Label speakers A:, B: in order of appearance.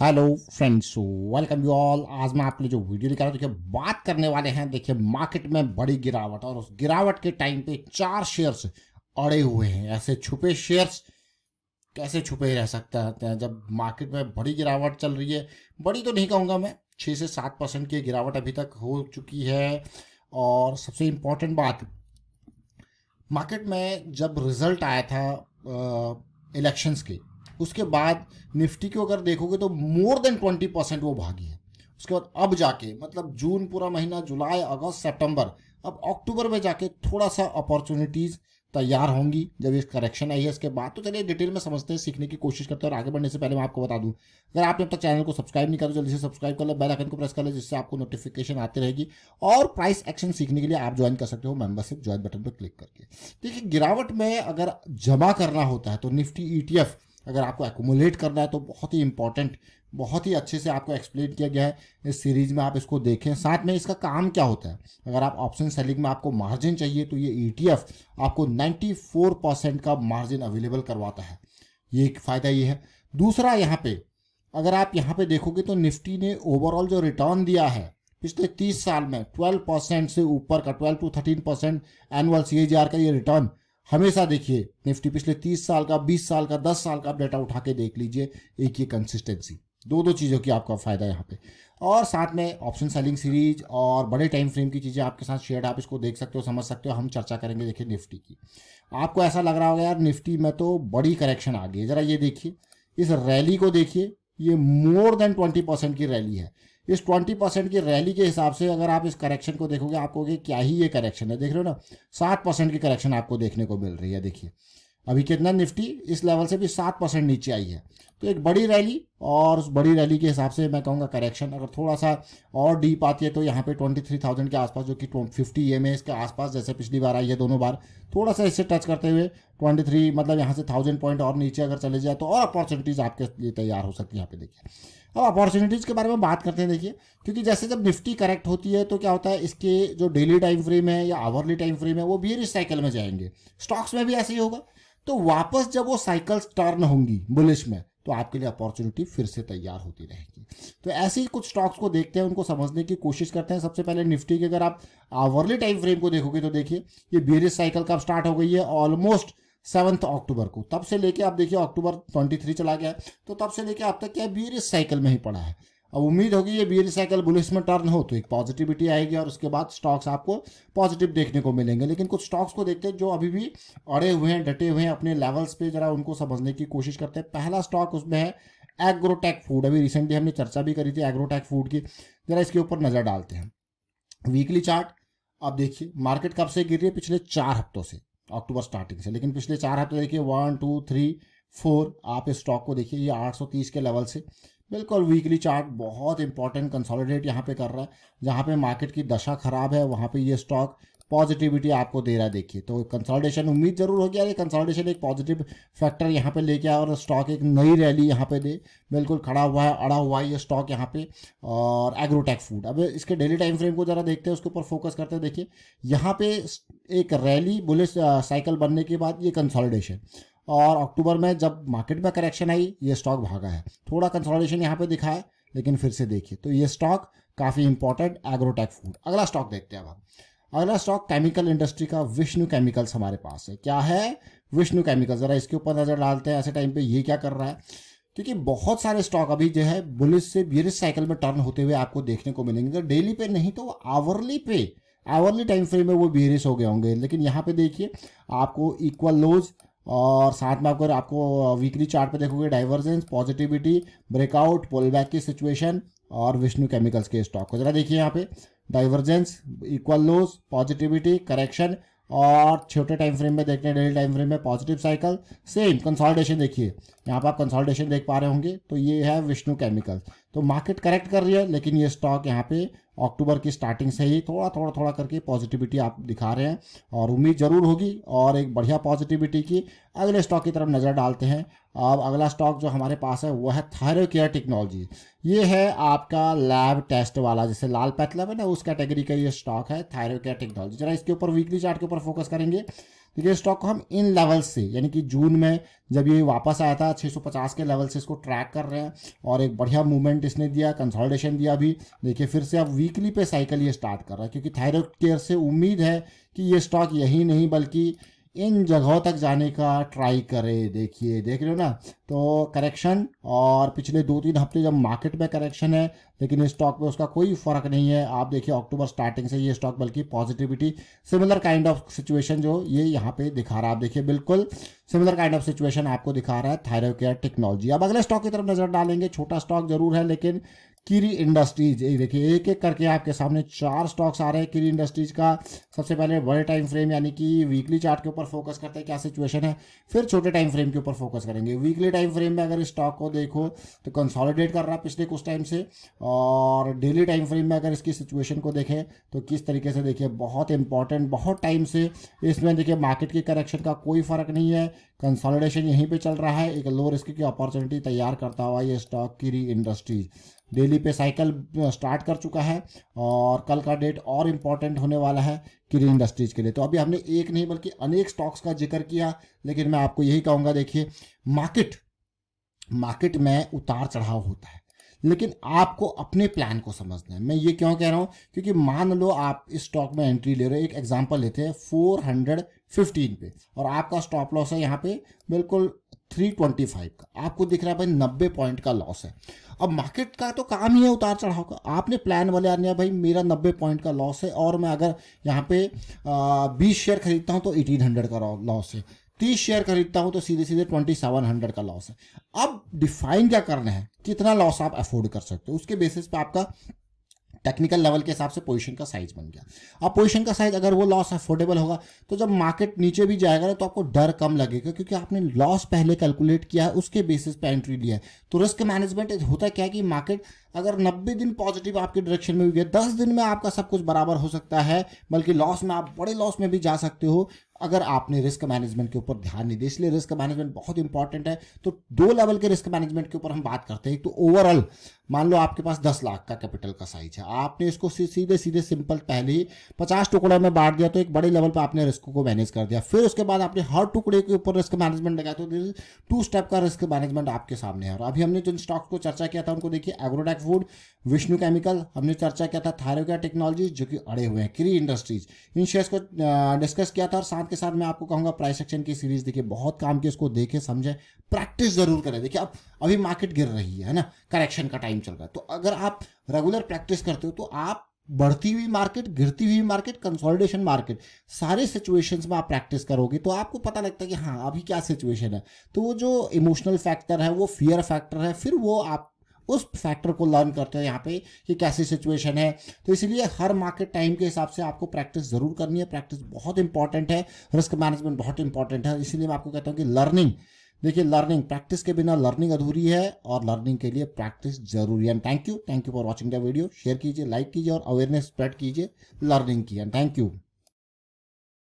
A: hello friends welcome you all आज मैं आपके लिए जो वीडियो रहा हूँ देखिए बात करने वाले हैं देखिए मार्केट में बड़ी गिरावट और उस गिरावट के टाइम पे चार शेयर्स अड़े हुए हैं ऐसे छुपे शेयर्स कैसे छुपे रह सकते हैं जब मार्केट में बड़ी गिरावट चल रही है बड़ी तो नहीं कहूँगा मैं छः से सात परसेंट की गिरावट अभी तक हो चुकी है और सबसे इम्पोर्टेंट बात मार्केट में जब रिजल्ट आया था इलेक्शंस के उसके बाद निफ्टी को अगर देखोगे तो मोर देन ट्वेंटी परसेंट वो भागी है उसके बाद अब जाके मतलब जून पूरा महीना जुलाई अगस्त सितंबर अब अक्टूबर में जाके थोड़ा सा अपॉर्चुनिटीज़ तैयार होंगी जब इस करेक्शन आई है इसके बाद तो चलिए डिटेल में समझते हैं सीखने की कोशिश करते हैं और आगे बढ़ने से पहले मैं आपको बता दूं अगर आपने अपना चैनल को सब्सक्राइब नहीं करो तो जल्दी से सब्सक्राइब कर लो बेल आइकन को प्रेस कर लो जिससे आपको नोटिफिकेशन आती रहेगी और प्राइस एक्शन सीखने के लिए आप ज्वाइन कर सकते हो मेंबरशिप ज्वाइन बटन पर क्लिक करके देखिए गिरावट में अगर जमा करना होता है तो निफ्टी ई e अगर आपको एकूमुलेट करना है तो बहुत ही इंपॉर्टेंट बहुत ही अच्छे से आपको एक्सप्लेन किया गया है इस सीरीज में आप इसको देखें साथ में इसका काम क्या होता है अगर आप ऑप्शन सेलिंग में आपको मार्जिन चाहिए तो ये ई e आपको नाइन्टी परसेंट का मार्जिन अवेलेबल करवाता है ये एक फ़ायदा ये है दूसरा यहाँ पे अगर आप यहाँ पे देखोगे तो निफ्टी ने ओवरऑल जो रिटर्न दिया है पिछले 30 साल में 12 परसेंट से ऊपर का 12 टू 13 परसेंट एनुअल सी का ये रिटर्न हमेशा देखिए निफ्टी पिछले 30 साल का 20 साल का 10 साल का आप डेटा उठा के देख लीजिए एक ये कंसिस्टेंसी दो दो चीज़ों की आपका फ़ायदा यहाँ पे और साथ में ऑप्शन सेलिंग सीरीज और बड़े टाइम फ्रेम की चीज़ें आपके साथ शेयर आप इसको देख सकते हो समझ सकते हो हम चर्चा करेंगे देखिए निफ्टी की आपको ऐसा लग रहा होगा यार निफ्टी में तो बड़ी करेक्शन आ गई है ज़रा ये देखिए इस रैली को देखिए ये मोर देन ट्वेंटी परसेंट की रैली है इस ट्वेंटी परसेंट की रैली के हिसाब से अगर आप इस करेक्शन को देखोगे आपको कि क्या ही ये करेक्शन है देख रहे हो ना सात परसेंट की करेक्शन आपको देखने को मिल रही है देखिए अभी कितना निफ्टी इस लेवल से भी सात परसेंट नीचे आई है तो एक बड़ी रैली और उस बड़ी रैली के हिसाब से मैं कहूँगा करेक्शन अगर थोड़ा सा और डीप आती है तो यहाँ पे ट्वेंटी थ्री थाउजेंड के आसपास जो कि फिफ्टी एम इसके आसपास जैसे पिछली बार आई है दोनों बार थोड़ा सा इससे टच करते हुए ट्वेंटी थ्री मतलब यहाँ से थाउजेंड पॉइंट और नीचे अगर चले जाए तो और अपॉर्चुनिटीज़ आपके लिए तैयार हो सकती है यहाँ पे देखिए अब अपॉर्चुनिटीज़ के बारे में बात करते हैं देखिए क्योंकि जैसे जब निफ्टी करेक्ट होती है तो क्या होता है इसके जो डेली टाइम फ्रेम है या आवर्ली टाइम फ्रेम है वो भी साइकिल में जाएंगे स्टॉक्स में भी ऐसे ही होगा तो वापस जब वो साइकिल्स टर्न होंगी बुलिश में तो आपके लिए अपॉर्चुनिटी फिर से तैयार होती रहेगी तो ऐसे ही कुछ स्टॉक्स को देखते हैं उनको समझने की कोशिश करते हैं सबसे पहले निफ्टी की अगर आप आवर्ली टाइम फ्रेम को देखोगे तो देखिए ये बेरिस साइकिल कब स्टार्ट हो गई है ऑलमोस्ट सेवंथ अक्टूबर को तब से लेके आप देखिए अक्टूबर थ्री चला गया तो तब से लेके अब तक क्या बीरिस साइकिल में ही पड़ा है अब उम्मीद होगी ये बीयर साइकिल बुलिस में टर्न हो तो एक पॉजिटिविटी आएगी और उसके बाद स्टॉक्स आपको पॉजिटिव देखने को मिलेंगे लेकिन कुछ स्टॉक्स को देखते हैं जो अभी भी अड़े हुए हैं डटे हुए हैं अपने लेवल्स पे जरा उनको समझने की कोशिश करते हैं पहला स्टॉक उसमें है एग्रोटेक फूड अभी रिसेंटली हमने चर्चा भी करी थी एग्रोटेक फूड की जरा इसके ऊपर नज़र डालते हैं वीकली चार्ट आप देखिए मार्केट कब से गिर रही है पिछले चार हफ्तों से अक्टूबर स्टार्टिंग से लेकिन पिछले चार हफ्ते देखिए वन टू थ्री फोर आप इस स्टॉक को देखिए ये तीस के लेवल से बिल्कुल वीकली चार्ट बहुत इंपॉर्टेंट कंसोलिडेट यहाँ पे कर रहा है जहाँ पे मार्केट की दशा खराब है वहाँ पे ये स्टॉक पॉजिटिविटी आपको दे रहा है देखिए तो कंसोलिडेशन उम्मीद जरूर होगी यार कंसोलिडेशन एक पॉजिटिव फैक्टर यहाँ पे लेके आए और स्टॉक एक नई रैली यहाँ पे दे बिल्कुल खड़ा हुआ है अड़ा हुआ है ये स्टॉक यहाँ पे और एग्रोटेक फूड अब इसके डेली टाइम फ्रेम को ज़रा देखते हैं उसके ऊपर फोकस करते हैं देखिए यहाँ पे एक रैली बुलिस साइकिल बनने के बाद ये कंसोलिडेशन और अक्टूबर में जब मार्केट में करेक्शन आई ये स्टॉक भागा है थोड़ा कंसोलिडेशन यहाँ पे दिखा है लेकिन फिर से देखिए तो ये स्टॉक काफ़ी इंपॉर्टेंट एग्रोटेक फूड अगला स्टॉक देखते हैं अब हम अगला स्टॉक केमिकल इंडस्ट्री का विष्णु केमिकल्स हमारे पास है क्या है विष्णु केमिकल्स ज़रा इसके ऊपर नज़र डालते हैं ऐसे टाइम पे ये क्या कर रहा है क्योंकि बहुत सारे स्टॉक अभी जो है बुलिस से बियरिस साइकिल में टर्न होते हुए आपको देखने को मिलेंगे तो डेली पे नहीं तो आवरली पे आवरली टाइम फ्रेम में वो बियरिस हो गए होंगे लेकिन यहाँ पे देखिए आपको इक्वल लोज और साथ में आपको आपको वीकली चार्ट पे देखोगे डाइवर्जेंस पॉजिटिविटी ब्रेकआउट पोलबैक की सिचुएशन और विष्णु केमिकल्स के स्टॉक को जरा देखिए यहाँ पे divergence equal lows positivity correction और छोटे टाइम फ्रेम में देखते हैं डेली टाइम फ्रेम में पॉजिटिव साइकिल सेम कंसोलिडेशन देखिए यहाँ पर आप कंसोलिडेशन देख पा रहे होंगे तो ये है विष्णु केमिकल तो मार्केट करेक्ट कर रही है लेकिन ये स्टॉक यहाँ पे अक्टूबर की स्टार्टिंग से ही थोड़ा थोड़ा थोड़ा करके पॉजिटिविटी आप दिखा रहे हैं और उम्मीद जरूर होगी और एक बढ़िया पॉजिटिविटी की अगले स्टॉक की तरफ नज़र डालते हैं अब अगला स्टॉक जो हमारे पास है वो है थायरो केयर टेक्नोलॉजी ये है आपका लैब टेस्ट वाला जैसे लाल पैथलब है ना उस कैटेगरी का ये स्टॉक है थायरो केयर टेक्नोलॉजी जरा इसके ऊपर वीकली चार्ट के ऊपर फोकस करेंगे तो स्टॉक को हम इन लेवल से यानी कि जून में जब ये वापस आया था 650 के लेवल से इसको ट्रैक कर रहे हैं और एक बढ़िया मूवमेंट इसने दिया कंसोलिडेशन दिया अभी देखिए फिर से अब वीकली पे साइकिल ये स्टार्ट कर रहा है क्योंकि थायरॉयड केयर से उम्मीद है कि ये स्टॉक यही नहीं बल्कि इन जगहों तक जाने का ट्राई करें देखिए देख रहे हो ना तो करेक्शन और पिछले दो तीन हफ्ते जब मार्केट में करेक्शन है लेकिन इस स्टॉक में उसका कोई फर्क नहीं है आप देखिए अक्टूबर स्टार्टिंग से ये स्टॉक बल्कि positivity similar kind of situation जो ये यहाँ पे दिखा रहा है आप देखिए बिल्कुल सिमिलर काइंड ऑफ सिचुएशन आपको दिखा रहा है थायरो केयर टेक्नोलॉजी अब अगले स्टॉक की तरफ नजर डालेंगे छोटा स्टॉक जरूर है लेकिन किरी इंडस्ट्रीज ये देखिए एक एक करके आपके सामने चार स्टॉक्स आ रहे हैं किरी इंडस्ट्रीज का सबसे पहले बड़े टाइम फ्रेम यानी कि वीकली चार्ट के ऊपर फोकस करते हैं क्या सिचुएशन है फिर छोटे टाइम फ्रेम के ऊपर फोकस करेंगे वीकली टाइम फ्रेम में अगर स्टॉक को देखो तो कंसॉलिडेट कर रहा है पिछले कुछ टाइम से और डेली टाइम फ्रेम में अगर इसकी सिचुएशन को देखें तो किस तरीके से देखिए बहुत इंपॉर्टेंट बहुत टाइम से इसमें देखिए मार्केट के करेक्शन का कोई फर्क नहीं है कंसोलिडेशन यहीं पे चल रहा है एक लो रिस्क की अपॉर्चुनिटी तैयार करता हुआ ये stock Kiri Industries daily पे साइकिल स्टार्ट कर चुका है और कल का डेट और इम्पॉर्टेंट होने वाला है किरी इंडस्ट्रीज के लिए तो अभी हमने एक नहीं बल्कि अनेक स्टॉक्स का जिक्र किया लेकिन मैं आपको यही कहूँगा देखिए मार्केट मार्केट में उतार चढ़ाव होता है लेकिन आपको अपने प्लान को समझना है मैं ये क्यों कह रहा हूँ क्योंकि मान लो आप इस स्टॉक में एंट्री ले रहे हो एक एग्जाम्पल लेते हैं फिफ्टीन पे और आपका स्टॉप लॉस है यहाँ पे बिल्कुल 325 का आपको दिख रहा है भाई नब्बे पॉइंट का लॉस है अब मार्केट का तो काम ही है उतार चढ़ाव का आपने प्लान वाले आने भाई मेरा नब्बे पॉइंट का लॉस है और मैं अगर यहाँ पे बीस शेयर खरीदता हूँ तो एटीन हंड्रेड का लॉस है तीस शेयर खरीदता हूं तो सीधे सीधे ट्वेंटी सेवन हंड्रेड का लॉस है अब डिफाइन क्या करना है कितना लॉस आप अफोर्ड कर सकते हो उसके बेसिस पे आपका टेक्निकल लेवल के हिसाब से पोजीशन का साइज बन गया अब पोजीशन का साइज अगर वो लॉस अफोर्डेबल होगा तो जब मार्केट नीचे भी जाएगा ना तो आपको डर कम लगेगा क्योंकि आपने लॉस पहले कैलकुलेट किया है उसके बेसिस पे एंट्री लिया है तो रिस्क मैनेजमेंट होता क्या है कि मार्केट अगर 90 दिन पॉजिटिव आपके डायरेक्शन में भी गया दस दिन में आपका सब कुछ बराबर हो सकता है बल्कि लॉस में आप बड़े लॉस में भी जा सकते हो अगर आपने रिस्क मैनेजमेंट के ऊपर ध्यान नहीं दिया इसलिए रिस्क मैनेजमेंट बहुत इंपॉर्टेंट है तो दो लेवल के रिस्क मैनेजमेंट के ऊपर हम बात करते हैं तो ओवरऑल मान लो आपके पास दस लाख का कैपिटल का साइज है आपने इसको सीधे सीधे सिंपल पहले ही पचास टुकड़ों में बांट दिया तो एक बड़े लेवल पर आपने रिस्क को मैनेज कर दिया फिर उसके बाद आपने हर टुकड़े के ऊपर रिस्क मैनेजमेंट लगाया तो टू स्टेप का रिस्क मैनेजमेंट आपके सामने है और अभी हमने जिन स्टॉक्स को चर्चा किया था उनको देखिए एग्रोडेक फूड विष्णु केमिकल हमने चर्चा किया था थायरोगा टेक्नोलॉजी जो कि अड़े हुए हैं क्री इंडस्ट्रीज इन शेयर्स को डिस्कस किया था और साथ साथ के साथ मैं आपको कहूंगा प्राइस एक्शन की सीरीज देखिए बहुत काम की उसको देखे समझे प्रैक्टिस जरूर करें देखिए अब अभी मार्केट गिर रही है ना करेक्शन का टाइम चल रहा है तो अगर आप रेगुलर प्रैक्टिस करते हो तो आप बढ़ती हुई मार्केट गिरती हुई मार्केट कंसोलिडेशन मार्केट सारे सिचुएशंस में आप प्रैक्टिस करोगे तो आपको पता लगता है कि हाँ अभी क्या सिचुएशन है तो वो जो इमोशनल फैक्टर है वो फियर फैक्टर है फिर वो आप उस फैक्टर को लर्न करते हैं यहाँ पे कि कैसी सिचुएशन है तो इसलिए हर मार्केट टाइम के हिसाब से आपको प्रैक्टिस जरूर करनी है प्रैक्टिस बहुत इंपॉर्टेंट है रिस्क मैनेजमेंट बहुत इंपॉर्टेंट है इसीलिए मैं आपको कहता हूँ कि लर्निंग देखिए लर्निंग प्रैक्टिस के बिना लर्निंग अधूरी है और लर्निंग के लिए प्रैक्टिस जरूरी है thank you thank you for watching the video share कीजिए लाइक कीजिए और अवेयरनेस स्प्रेड कीजिए लर्निंग की एंड थैंक यू